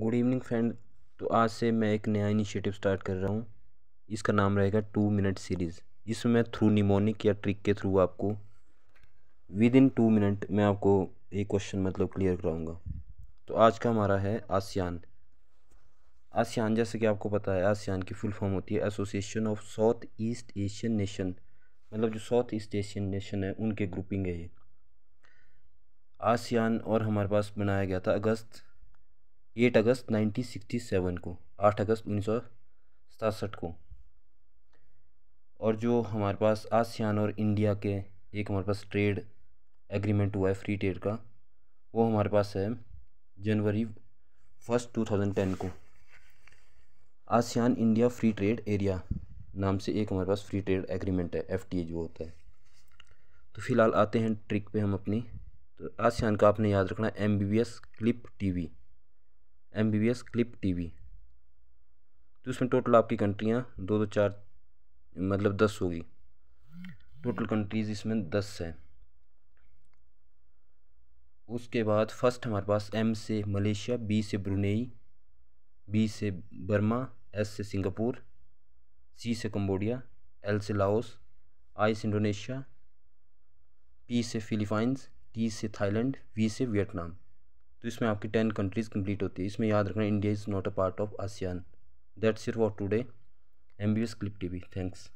good evening friend तो आज से मैं एक नया इनिशिएटिव स्टार्ट कर रहा हूँ इसका नाम रहेगा टू मिनट सीरीज़ इसमें मैं थ्रू निमोनिक या ट्रिक के थ्रू आपको विद इन टू मिनट मैं आपको एक क्वेश्चन मतलब क्लियर कराऊंगा तो आज का हमारा है आसियान आसियान जैसे कि आपको पता है आसियान की फुल फॉर्म होती है Association of South East Asian Nation मतलब जो साउथ ईस्ट एशियन नेशन है उनके ग्रुपिंग है ये आसियान और हमारे पास बनाया गया था अगस्त एट अगस्त 1967 को आठ अगस्त उन्नीस को और जो हमारे पास आसियान और इंडिया के एक हमारे पास ट्रेड एग्रीमेंट हुआ है फ्री ट्रेड का वो हमारे पास है जनवरी फर्स्ट 2010 को ASEAN India free trade area नाम से एक हमारे पास फ्री ट्रेड एग्रीमेंट है एफ जो होता है तो फिलहाल आते हैं ट्रिक पे हम अपनी तो आसियान का आपने याद रखना M B B S clip T V M B B S clip T V तो इसमें टोटल आपकी कंट्रियाँ दो दो तो चार मतलब दस होगी टोटल कंट्रीज़ इसमें दस है उसके बाद फर्स्ट हमारे पास एम से मलेशिया बी से ब्रुनेई बी से बर्मा एस से सिंगापुर सी से कम्बोडिया एल से लाओस आई से इंडोनेशिया पी से फिलीपाइंस टी से थाईलैंड वी से वियतनाम तो इसमें आपकी टेन कंट्रीज़ कंप्लीट होती है इसमें याद रखना India is not a part of ASEAN that's सिर्फ of today M B S clip T V thanks